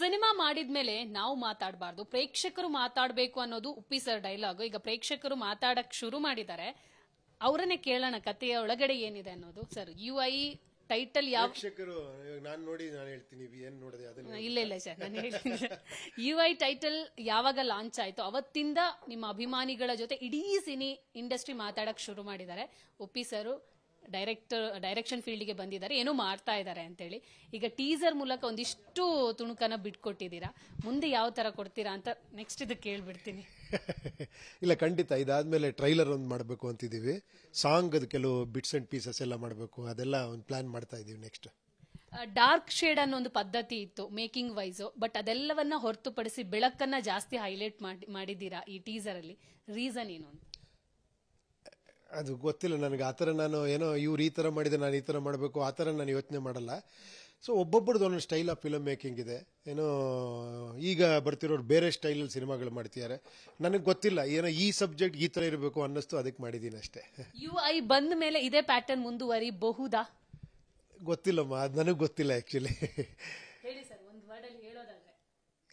cinema ಮಾಡಿದ್ಮೇಲೆ ನಾವು ಮಾತಾಡಬಾರ್ದು ಪ್ರೇಕ್ಷಕರು ಮಾತಾಡಬೇಕು ಅನ್ನೋದು ಉಪ್ಪಿ ಸರ್ ಡೈಲಾಗ್ ಈಗ ಪ್ರೇಕ್ಷಕರು ಮಾತಾಡಕ್ ಶುರು ಮಾಡಿದ್ದಾರೆ ಅವರನ್ನೇ ಕೇಳೋಣ ಕಥೆಯ ಒಳಗಡೆ ಏನಿದೆ ಅನ್ನೋದು ಸರ್ ಯು ಐ ಟೈಟಲ್ ಯಾವ ನೋಡಿ ನಾನು ಹೇಳ್ತೀನಿ ಇಲ್ಲ ಇಲ್ಲ ಸರ್ ನಾನು ಹೇಳ್ತೀನಿ ಯು ಐ ಟೈಟಲ್ ಯಾವಾಗ ಲಾಂಚ್ ಆಯ್ತು ಅವತ್ತಿಂದ ನಿಮ್ಮ ಅಭಿಮಾನಿಗಳ ಜೊತೆ ಇಡೀ ಸಿನಿ ಇಂಡಸ್ಟ್ರಿ ಮಾತಾಡಕ್ ಶುರು ಮಾಡಿದ್ದಾರೆ ಉಪ್ಪಿ ಸರು ಡೈರೆಕ್ಟರ್ ಡೈರೆಕ್ಷನ್ ಫೀಲ್ಡ್ಗೆ ಬಂದಿದ್ದಾರೆ ಏನೋ ಮಾಡ್ತಾ ಇದ್ದಾರೆ ಅಂತೇಳಿ ಈಗ ಟೀಸರ್ ಮೂಲಕ ಒಂದಿಷ್ಟು ತುಣುಕನ ಬಿಟ್ಕೊಟ್ಟಿದ್ದೀರಾ ಮುಂದೆ ಯಾವ ತರ ಕೊಡ್ತೀರಾ ಅಂತ ನೆಕ್ಸ್ಟ್ ಇದಕ್ಕೆ ಕೇಳ್ಬಿಡ್ತೀನಿ ಇಲ್ಲ ಖಂಡಿತ ಇದಾದಮೇಲೆ ಟ್ರೈಲರ್ ಒಂದು ಮಾಡಬೇಕು ಅಂತಿದ್ದೀವಿ ಸಾಂಗ್ ಅದು ಕೆಲವು ಬಿಟ್ಸ್ ಅಂಡ್ ಪೀಸಸ್ ಎಲ್ಲ ಮಾಡಬೇಕು ಅದೆಲ್ಲ ಒಂದು ಪ್ಲಾನ್ ಮಾಡ್ತಾ ಇದೀವಿ ನೆಕ್ಸ್ಟ್ ಡಾರ್ಕ್ ಶೇಡ್ ಅನ್ನೋ ಒಂದು ಪದ್ಧತಿ ಇತ್ತು ಮೇಕಿಂಗ್ ವೈಸ್ ಬಟ್ ಅದೆಲ್ಲವನ್ನ ಹೊರತುಪಡಿಸಿ ಬೆಳಕನ್ನ ಜಾಸ್ತಿ ಹೈಲೈಟ್ ಮಾಡಿದೀರಾ ಈ ಈ ಅಲ್ಲಿ ರೀಸನ್ ಏನು ಅಂತ ಅದು ಗೊತ್ತಿಲ್ಲ ನನಗೆ ಆ ಥರ ನಾನು ಏನೋ ಇವ್ರು ಈ ಥರ ಮಾಡಿದೆ ನಾನು ಈ ಥರ ಮಾಡಬೇಕು ಆ ಥರ ನಾನು ಯೋಚನೆ ಮಾಡಲ್ಲ ಸೊ ಒಬ್ಬೊಬ್ಬರದ್ದು ಒಂದೊಂದು ಸ್ಟೈಲ್ ಆಫ್ ಫಿಲಮ್ ಮೇಕಿಂಗ್ ಇದೆ ಏನೋ ಈಗ ಬರ್ತಿರೋರು ಬೇರೆ ಸ್ಟೈಲಲ್ಲಿ ಸಿನಿಮಾಗಳು ಮಾಡ್ತಿದ್ದಾರೆ ನನಗೆ ಗೊತ್ತಿಲ್ಲ ಏನೋ ಈ ಸಬ್ಜೆಕ್ಟ್ ಈ ಥರ ಇರಬೇಕು ಅನ್ನಿಸ್ತು ಅದಕ್ಕೆ ಮಾಡಿದ್ದೀನಿ ಅಷ್ಟೇ ಯು ಐ ಬಂದ ಮೇಲೆ ಇದೇ ಪ್ಯಾಟರ್ನ್ ಮುಂದುವರಿಬಹುದಾ ಗೊತ್ತಿಲ್ಲಮ್ಮ ಅದು ನನಗೆ ಗೊತ್ತಿಲ್ಲ ಆ್ಯಕ್ಚುಲಿ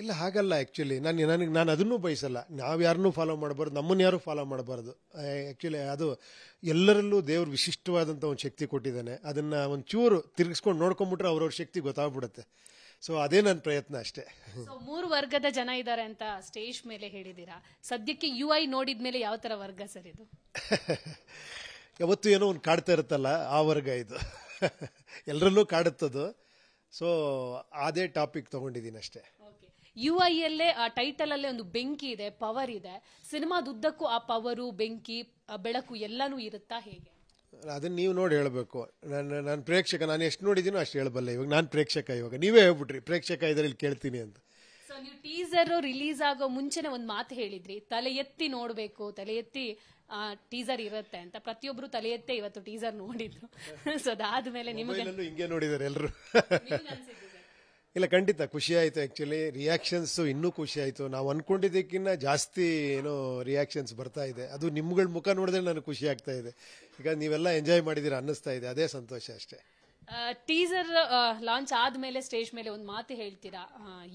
ಇಲ್ಲ ಹಾಗಲ್ಲ ಆ್ಯಕ್ಚುಲಿ ನಾನು ನನಗೆ ನಾನು ಅದನ್ನು ಬಯಸಲ್ಲ ನಾವು ಯಾರನ್ನೂ ಫಾಲೋ ಮಾಡಬಾರ್ದು ನಮ್ಮನ್ನು ಯಾರು ಫಾಲೋ ಮಾಡಬಾರ್ದು ಆ್ಯಕ್ಚುಲಿ ಅದು ಎಲ್ಲರಲ್ಲೂ ದೇವ್ರ ವಿಶಿಷ್ಟವಾದಂಥ ಒಂದು ಶಕ್ತಿ ಕೊಟ್ಟಿದ್ದಾನೆ ಅದನ್ನು ಒಂಚೂರು ತಿರುಗಿಸ್ಕೊಂಡು ನೋಡ್ಕೊಂಬಿಟ್ರೆ ಅವ್ರವ್ರ ಶಕ್ತಿ ಗೊತ್ತಾಗ್ಬಿಡುತ್ತೆ ಸೊ ಅದೇ ನನ್ನ ಪ್ರಯತ್ನ ಅಷ್ಟೇ ಮೂರು ವರ್ಗದ ಜನ ಇದ್ದಾರೆ ಅಂತ ಸ್ಟೇಜ್ ಮೇಲೆ ಹೇಳಿದ್ದೀರಾ ಸದ್ಯಕ್ಕೆ ಯು ಐ ನೋಡಿದ ಮೇಲೆ ಯಾವ ಥರ ವರ್ಗ ಸರ್ ಇದು ಯಾವತ್ತು ಏನೋ ಒಂದು ಕಾಡ್ತಾ ಇರುತ್ತಲ್ಲ ಆ ವರ್ಗ ಇದು ಎಲ್ಲರಲ್ಲೂ ಕಾಡುತ್ತದು ಸೊ ಅದೇ ಟಾಪಿಕ್ ತೊಗೊಂಡಿದ್ದೀನಿ ಅಷ್ಟೇ ಯು ಐ ಅಲ್ಲೇ ಆ ಟೈಟಲ್ ಅಲ್ಲೇ ಒಂದು ಬೆಂಕಿ ಇದೆ ಪವರ್ ಇದೆ ಸಿನಿಮಾದುದ್ದಕ್ಕೂ ಆ ಪವರು ಬೆಂಕಿ ಬೆಳಕು ಎಲ್ಲಾನು ಇರುತ್ತಾ ಹೇಗೆ ಅದನ್ನ ನೀವು ನೋಡಿ ಹೇಳಬೇಕು ನಾನು ನಾನು ಪ್ರೇಕ್ಷಕ ನಾನು ಎಷ್ಟು ನೋಡಿದೀನೋ ಅಷ್ಟು ಹೇಳಬಲ್ಲ ಇವಾಗ ನಾನು ಪ್ರೇಕ್ಷಕ ಇವಾಗ ನೀವೇ ಹೇಳ್ಬಿಟ್ರಿ ಪ್ರೇಕ್ಷಕ ಇದರಲ್ಲಿ ಕೇಳ್ತೀನಿ ಅಂತ ನೀವು ಟೀಸರ್ ರಿಲೀಸ್ ಆಗೋ ಮುಂಚೆನೆ ಒಂದು ಮಾತು ಹೇಳಿದ್ರಿ ತಲೆ ಎತ್ತಿ ನೋಡಬೇಕು ತಲೆ ಎತ್ತಿ ಟೀಸರ್ ಇರುತ್ತೆ ಅಂತ ಪ್ರತಿಯೊಬ್ರು ತಲೆ ಎತ್ತೇ ಇವತ್ತು ಟೀಸರ್ ನೋಡಿದ್ರು ಸೊ ಅದಾದ್ಮೇಲೆ ನಿಮಗೆ ಹಿಂಗೆ ನೋಡಿದಾರೆ ಎಲ್ಲರೂ ಇಲ್ಲ ಖಂಡಿತ ಖುಷಿ ಆಯ್ತು ಆ್ಯಕ್ಚುಲಿ ರಿಯಾಕ್ಷನ್ಸ್ ಇನ್ನೂ ಖುಷಿ ಆಯ್ತು ನಾವು ಅನ್ಕೊಂಡಿದ್ದಕ್ಕಿಂತ ಜಾಸ್ತಿ ಏನೋ ರಿಯಾಕ್ಷನ್ಸ್ ಬರ್ತಾ ಇದೆ ಅದು ನಿಮ್ಗಳ ಮುಖ ನೋಡಿದ್ರೆ ನನಗೆ ಖುಷಿ ಆಗ್ತಾ ಇದೆ ಈಗ ನೀವೆಲ್ಲ ಎಂಜಾಯ್ ಮಾಡಿದ್ದೀರಾ ಅನ್ನಿಸ್ತಾ ಇದೆ ಅದೇ ಸಂತೋಷ ಅಷ್ಟೇ ಟೀಸರ್ ಲಾಂಚ್ ಆದ್ಮೇಲೆ ಸ್ಟೇಜ್ ಮೇಲೆ ಒಂದು ಮಾತು ಹೇಳ್ತೀರಾ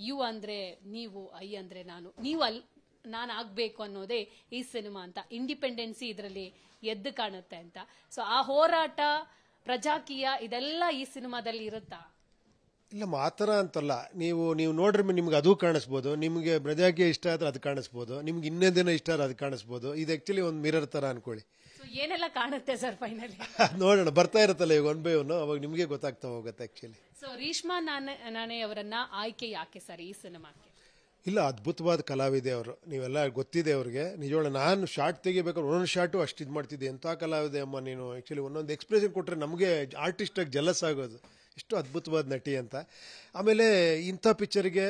ಯು ಅಂದ್ರೆ ನೀವು ಐ ಅಂದ್ರೆ ನಾನು ನೀವು ಅಲ್ಲಿ ನಾನು ಆಗಬೇಕು ಅನ್ನೋದೇ ಈ ಸಿನಿಮಾ ಅಂತ ಇಂಡಿಪೆಂಡೆನ್ಸಿ ಇದರಲ್ಲಿ ಎದ್ದು ಕಾಣುತ್ತೆ ಅಂತ ಸೊ ಆ ಹೋರಾಟ ಪ್ರಜಾಕೀಯ ಇದೆಲ್ಲ ಈ ಸಿನಿಮಾದಲ್ಲಿ ಇರುತ್ತಾ ಇಲ್ಲ ಆ ಅಂತಲ್ಲ ನೀವು ನೀವು ನೋಡ್ರಿ ನಿಮ್ಗೆ ಅದು ಕಾಣಿಸ್ಬೋದು ನಿಮಗೆ ಬ್ರಜಾಕಿ ಇಷ್ಟ ಆದ್ರೆ ಅದು ಕಾಣಿಸ್ಬೋದು ನಿಮ್ಗೆ ದಿನ ಇಷ್ಟ ಆದ್ರೆ ಅದು ಕಾಣಿಸ್ಬೋದು ಇದು ಆ್ಯಕ್ಚುಲಿ ಒಂದು ಮಿರರ್ ಥರ ಅನ್ಕೊಳ್ಳಿ ಏನೆಲ್ಲ ಕಾಣುತ್ತೆ ಸರ್ ಫೈನಲಿ ನೋಡೋಣ ಬರ್ತಾ ಇರುತ್ತಲ್ಲ ಈಗ ಒನ್ ಬೈ ಒನ್ ಅವಾಗ ನಿಮಗೆ ಗೊತ್ತಾಗ್ತಾ ಹೋಗುತ್ತೆ ಆ್ಯಕ್ಚುಲಿ ಸೊ ರೀಷ್ಮಾ ನಾನು ನಾನೇ ಅವರನ್ನ ಆಯ್ಕೆ ಯಾಕೆ ಸರ್ ಈ ಸಿನಿಮಾಕ್ಕೆ ಇಲ್ಲ ಅದ್ಭುತವಾದ ಕಲಾವಿದೆ ಅವರು ನೀವೆಲ್ಲ ಗೊತ್ತಿದೆ ಅವ್ರಿಗೆ ನಿಜವಾಗ ನಾನು ಶಾರ್ಟ್ ತೆಗಿಬೇಕಾದ್ರೆ ಒಂದೊಂದು ಶಾರ್ಟು ಅಷ್ಟು ಇದು ಮಾಡ್ತಿದ್ದೆ ಎಂಥ ಕಲಾವಿದೆ ಅಮ್ಮ ನೀನು ಆ್ಯಕ್ಚುಲಿ ಒಂದೊಂದು ಎಕ್ಸ್ಪ್ರೆಷನ್ ಕೊಟ್ಟರೆ ನಮಗೆ ಆರ್ಟಿಸ್ಟಾಗಿ ಜಲಸ್ ಆಗೋದು ಇಷ್ಟು ಅದ್ಭುತವಾದ ನಟಿ ಅಂತ ಆಮೇಲೆ ಇಂಥ ಪಿಕ್ಚರ್ಗೆ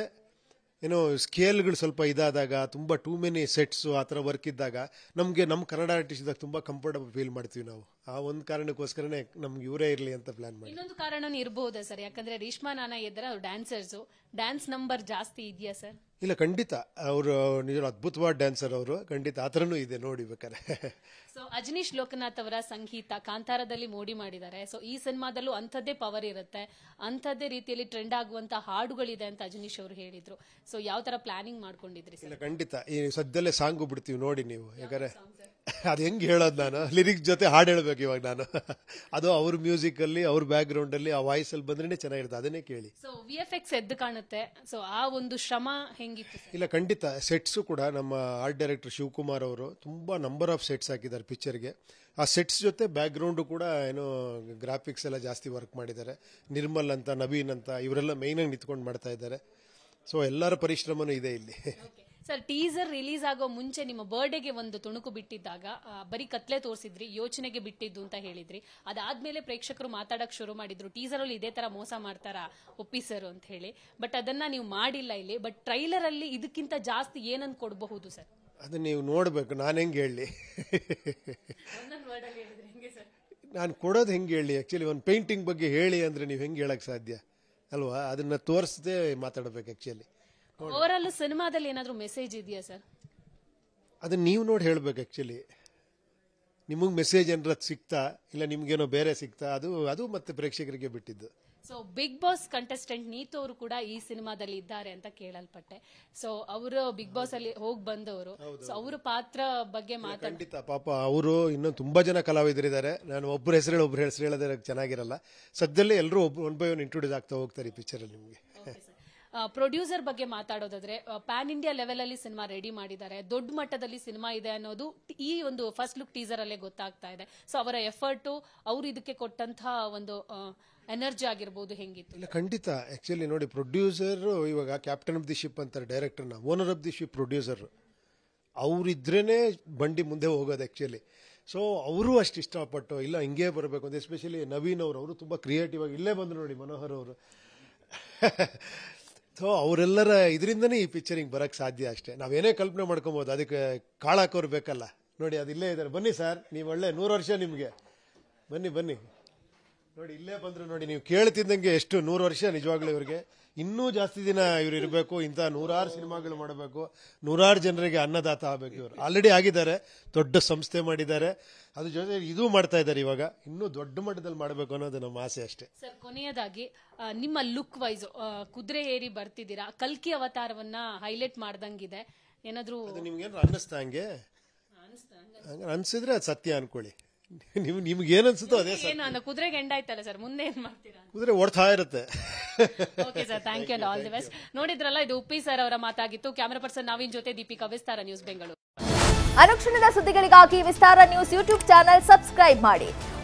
ಏನೋ ಸ್ಕೇಲ್ಗಳು ಸ್ವಲ್ಪ ಇದಾದಾಗ ತುಂಬ ಟೂ ಮೆನಿ ಸೆಟ್ಸು ಆ ಥರ ವರ್ಕ್ ಇದ್ದಾಗ ನಮಗೆ ನಮ್ಮ ಕನ್ನಡ ಆರ್ಟಿಸ್ಟ್ದಾಗ ತುಂಬ ಕಂಫರ್ಟಬಲ್ ಫೀಲ್ ಮಾಡ್ತೀವಿ ನಾವು ಆ ಒಂದು ಕಾರಣಕ್ಕೋಸ್ಕರನೇ ನಮ್ಗೆ ಇವರೇ ಇರಲಿ ಅಂತ ಪ್ಲಾನ್ ಮಾಡಿ ಇನ್ನೊಂದು ಕಾರಣನೂ ಇರಬಹುದಾ ಸರ್ ಯಾಕಂದ್ರೆ ರೀಷ್ಮಾ ನಾನಾ ಇದ್ದಾರೆ ಅವ್ರು ಡ್ಯಾನ್ಸರ್ಸು ಡ್ಯಾನ್ಸ್ ನಂಬರ್ ಜಾಸ್ತಿ ಇದೆಯಾ ಸರ್ ಇಲ್ಲ ಖಂಡಿತ ಅವರು ನಿಜ ಅದ್ಭುತವಾದ ಡ್ಯಾನ್ಸರ್ ಅವರು ಖಂಡಿತ ಆ ಇದೆ ನೋಡಿ ಬೇಕಾದ್ರೆ ಸೊ ಅಜನೀಶ್ ಲೋಕನಾಥ್ ಅವರ ಸಂಗೀತ ಕಾಂತಾರದಲ್ಲಿ ಮೋಡಿ ಮಾಡಿದ್ದಾರೆ ಸೊ ಈ ಸಿನಿಮಾದಲ್ಲೂ ಅಂಥದ್ದೇ ಪವರ್ ಇರುತ್ತೆ ಅಂಥದ್ದೇ ರೀತಿಯಲ್ಲಿ ಟ್ರೆಂಡ್ ಆಗುವಂತ ಹಾಡುಗಳಿದೆ ಅಂತ ಅಜನೀಶ್ ಅವರು ಹೇಳಿದ್ರು ಸೊ ಯಾವ ತರ ಪ್ಲಾನಿಂಗ್ ಮಾಡ್ಕೊಂಡಿದ್ರಿ ಇಲ್ಲ ಖಂಡಿತ ಈ ಸದ್ಯದಲ್ಲೇ ಸಾಂಗು ಬಿಡ್ತೀವಿ ನೋಡಿ ನೀವು ಯಾಕಂದ್ರೆ ಅದು ಹೆಂಗೆ ಹೇಳೋದು ನಾನು ಲಿರಿಕ್ ಜೊತೆ ಹಾಡು ಹೇಳ್ಬೇಕು ಇವಾಗ ನಾನು ಅದು ಅವ್ರ ಅಲ್ಲಿ ಅವ್ರ ಬ್ಯಾಕ್ ಅಲ್ಲಿ ಆ ವಾಯ್ಸಲ್ಲಿ ಬಂದ್ರೆ ಚೆನ್ನಾಗಿರುತ್ತೆ ಅದನ್ನೇ ಕೇಳಿ ಸೊ ವಿ ಎಫ್ ಎಕ್ಸ್ ಎದ್ದು ಕಾಣುತ್ತೆ ಸೊ ಆ ಒಂದು ಶ್ರಮ ಹೆಂಗಿತ್ತು ಇಲ್ಲ ಖಂಡಿತ ಸೆಟ್ಸು ಕೂಡ ನಮ್ಮ ಆರ್ಟ್ ಡೈರೆಕ್ಟರ್ ಶಿವಕುಮಾರ್ ಅವರು ತುಂಬ ನಂಬರ್ ಆಫ್ ಸೆಟ್ಸ್ ಹಾಕಿದ್ದಾರೆ ಗೆ ಆ ಸೆಟ್ಸ್ ಜೊತೆ ಬ್ಯಾಕ್ ಕೂಡ ಏನು ಗ್ರಾಫಿಕ್ಸ್ ಎಲ್ಲ ಜಾಸ್ತಿ ವರ್ಕ್ ಮಾಡಿದ್ದಾರೆ ನಿರ್ಮಲ್ ಅಂತ ನವೀನ್ ಅಂತ ಇವರೆಲ್ಲ ಮೇಯ್ನಾಗಿ ನಿಂತ್ಕೊಂಡು ಮಾಡ್ತಾ ಇದ್ದಾರೆ ಸೊ ಎಲ್ಲರ ಪರಿಶ್ರಮನೂ ಇದೆ ಇಲ್ಲಿ ಸರ್ ಟೀಸರ್ ರಿಲೀಸ್ ಆಗೋ ಮುಂಚೆ ನಿಮ್ಮ ಬರ್ಡೇಗೆ ಒಂದು ತುಣುಕು ಬಿಟ್ಟಿದ್ದಾಗ ಬರೀ ಕತ್ಲೆ ತೋರಿಸಿದ್ರಿ ಯೋಚನೆಗೆ ಬಿಟ್ಟಿದ್ದು ಅಂತ ಹೇಳಿದ್ರಿ ಅದಾದ್ಮೇಲೆ ಪ್ರೇಕ್ಷಕರು ಮಾತಾಡಕ್ ಶುರು ಮಾಡಿದ್ರು ಟೀಸರ್ ಅಲ್ಲಿ ಇದೇ ತರ ಮೋಸ ಮಾಡ್ತಾರಾ ಒಪ್ಪಿಸರು ಅಂತ ಹೇಳಿ ಬಟ್ ಅದನ್ನ ನೀವು ಮಾಡಿಲ್ಲ ಇಲ್ಲಿ ಬಟ್ ಟ್ರೈಲರ್ ಅಲ್ಲಿ ಇದಕ್ಕಿಂತ ಜಾಸ್ತಿ ಏನನ್ ಕೊಡಬಹುದು ಸರ್ ಅದನ್ನ ನೀವು ನೋಡಬೇಕು ನಾನು ಹೆಂಗೆ ಹೇಳಿ ನಾನು ಕೊಡೋದು ಹೆಂಗೆ ಹೇಳಿ ಆ್ಯಕ್ಚುಲಿ ಒಂದು ಪೇಂಟಿಂಗ್ ಬಗ್ಗೆ ಹೇಳಿ ಅಂದರೆ ನೀವು ಹೆಂಗೆ ಹೇಳಕ್ಕೆ ಸಾಧ್ಯ ಅಲ್ವಾ ಅದನ್ನು ತೋರಿಸದೆ ಮಾತಾಡಬೇಕು ಆ್ಯಕ್ಚುಲಿ ಓವರ್ ಸಿನಿಮಾದಲ್ಲಿ ಏನಾದರೂ ಮೆಸೇಜ್ ಇದೆಯಾ ಸರ್ ಅದನ್ನ ನೀವು ನೋಡಿ ಹೇಳ್ಬೇಕು ಆ್ಯಕ್ಚುಲಿ ನಿಮಗೆ ಮೆಸೇಜ್ ಏನಾರದ್ದು ಸಿಗ್ತಾ ಇಲ್ಲ ನಿಮ್ಗೇನೋ ಬೇರೆ ಸಿಗ್ತಾ ಅದು ಅದು ಮತ್ತೆ ಪ್ರೇಕ್ಷಕರಿಗೆ ಬಿಟ್ಟಿದ್ದು so big boss contestant Neethu ಅವರು ಕೂಡ ಈ ಸಿನಿಮಾದಲ್ಲಿ ಇದ್ದಾರೆ ಅಂತ ಕೇಳಲ್ಪಟ್ಟೆ ಸೊ ಅವರು ಬಿಗ್ ಬಾಸ್ ಅಲ್ಲಿ ಹೋಗಿ ಬಂದವರು ಸೊ ಅವರ ಪಾತ್ರ ಬಗ್ಗೆ ಮಾತಾಡಿ ಖಂಡಿತ ಪಾಪ ಅವರು ಇನ್ನೂ ತುಂಬಾ ಜನ ಕಲಾವಿದರಿದ್ದಾರೆ ನಾನು ಒಬ್ಬರ ಹೆಸರು ಒಬ್ಬರು ಹೆಸರು ಹೇಳೋದ್ರೆ ಚೆನ್ನಾಗಿರಲ್ಲ ಸದ್ಯದಲ್ಲೇ ಎಲ್ಲರೂ ಒಬ್ಬ ಒನ್ ಬೈ ಒನ್ ಇಂಟ್ರೊಡ್ಯೂಸ್ ಆಗ್ತಾ ಹೋಗ್ತಾರೆ ಈ ಪಿಕ್ಚರಲ್ಲಿ ನಿಮಗೆ ಪ್ರೊಡ್ಯೂಸರ್ ಬಗ್ಗೆ ಮಾತಾಡೋದಾದ್ರೆ ಪ್ಯಾನ್ ಇಂಡಿಯಾ ಲೆವೆಲ್ ಅಲ್ಲಿ ಸಿನಿಮಾ ರೆಡಿ ಮಾಡಿದ್ದಾರೆ ದೊಡ್ಡ ಮಟ್ಟದಲ್ಲಿ ಸಿನಿಮಾ ಇದೆ ಅನ್ನೋದು ಈ ಒಂದು ಫಸ್ಟ್ ಲುಕ್ ಟೀಸರ್ ಅಲ್ಲೇ ಗೊತ್ತಾಗ್ತಾ ಇದೆ ಸೊ ಅವರ ಎಫರ್ಟು ಅವರು ಇದಕ್ಕೆ ಕೊಟ್ಟಂತ ಒಂದು ಎನರ್ಜಿ ಆಗಿರ್ಬೋದು ಹೆಂಗಿತ್ತು ಇಲ್ಲ ಖಂಡಿತ ಆಕ್ಚುಲಿ ನೋಡಿ ಪ್ರೊಡ್ಯೂಸರ್ ಇವಾಗ ಕ್ಯಾಪ್ಟನ್ ಆಫ್ ದಿ ಶಿಪ್ ಅಂತಾರೆ ಡೈರೆಕ್ಟರ್ನ owner of the ship producer ಅವರಿದ್ರೇ ಬಂಡಿ ಮುಂದೆ ಹೋಗೋದು ಆ್ಯಕ್ಚುಲಿ ಸೊ ಅವರು ಅಷ್ಟು ಇಷ್ಟಪಟ್ಟು ಇಲ್ಲ ಹಿಂಗೇ ಬರಬೇಕು ಅಂತ ಎಸ್ಪೆಷಲಿ ನವೀನ್ ಅವರು ಅವರು ತುಂಬ ಕ್ರಿಯೇಟಿವ್ ಆಗಿ ಇಲ್ಲೇ ಬಂದರು ನೋಡಿ ಮನೋಹರ್ ಅವರು ಸೊ ಅವರೆಲ್ಲರ ಇದರಿಂದನೇ ಈ ಪಿಕ್ಚರ್ ಹಿಂಗೆ ಬರೋಕ್ಕೆ ಸಾಧ್ಯ ಅಷ್ಟೇ ನಾವೇನೇ ಕಲ್ಪನೆ ಮಾಡ್ಕೊಬೋದು ಅದಕ್ಕೆ ಕಾಳಾಕೋರು ಬೇಕಲ್ಲ ನೋಡಿ ಅದು ಇಲ್ಲೇ ಇದ್ದಾರೆ ಬನ್ನಿ ಸರ್ ನೀವು ಒಳ್ಳೆ ನೂರು ವರ್ಷ ನಿಮಗೆ ಬನ್ನಿ ಬನ್ನಿ ನೋಡಿ ಇಲ್ಲೇ ಬಂದ್ರು ನೋಡಿ ನೀವು ಕೇಳ್ತಿದ್ದಂಗೆ ಎಷ್ಟು ನೂರು ವರ್ಷ ನಿಜವಾಗ್ಲೂ ಇವರಿಗೆ ಇನ್ನೂ ಜಾಸ್ತಿ ದಿನ ಇವ್ರು ಇರಬೇಕು ಇಂಥ ನೂರಾರು ಸಿನಿಮಾಗಳು ಮಾಡಬೇಕು ನೂರಾರು ಜನರಿಗೆ ಅನ್ನದಾತ ಆಗಬೇಕು ಇವರು ಆಲ್ರೆಡಿ ಆಗಿದ್ದಾರೆ ದೊಡ್ಡ ಸಂಸ್ಥೆ ಮಾಡಿದ್ದಾರೆ ಅದ್ರ ಜೊತೆ ಇದು ಮಾಡ್ತಾ ಇದ್ದಾರೆ ಇವಾಗ ಇನ್ನೂ ದೊಡ್ಡ ಮಟ್ಟದಲ್ಲಿ ಮಾಡಬೇಕು ಅನ್ನೋದು ನಮ್ಮ ಆಸೆ ಅಷ್ಟೇ ಸರ್ ಕೊನೆಯದಾಗಿ ನಿಮ್ಮ ಲುಕ್ ವೈಸ್ ಕುದುರೆ ಏರಿ ಬರ್ತಿದ್ದೀರಾ ಕಲ್ಕಿ ಅವತಾರವನ್ನ ಹೈಲೈಟ್ ಮಾಡ್ದಂಗಿದೆ ಏನಾದರೂ ನಿಮ್ಗೆ ಅನ್ನಿಸ್ತಾ ಹಂಗೆ ಅನ್ಸಿದ್ರೆ ಅದು ಸತ್ಯ ಅನ್ಕೊಳ್ಳಿ ನಿಮ್ ನಿಮ್ಗೆ ಏನ್ ಅನ್ಸುತ್ತೋ ಅದೇ ಸರ್ ಏನು ಅನ್ನೋ ಕುದುರೆಗೆ ಎಂಡ್ ಸರ್ ಮುಂದೆ ಏನ್ ಮಾಡ್ತೀರಾ ಕುದುರೆ ಓಡ್ತಾ ಇರುತ್ತೆ okay sir thank you all the best ನೋಡಿದ್ರಲ್ಲ ಇದು ಉಪ್ಪಿ ಸರ್ ಅವರ ಮಾತಾಗಿತ್ತು ಕ್ಯಾಮರಾ ಪರ್ಸನ್ ನಾವಿನ್ ಜೊತೆ ದೀಪಿಕಾ ವಿಸ್ತಾರ ನ್ಯೂಸ್ ಬೆಂಗಳೂರು ಅನುಕ್ಷಣದ ಸುದ್ದಿಗಳಿಗಾಗಿ Vistara news YouTube channel subscribe ಮಾಡಿ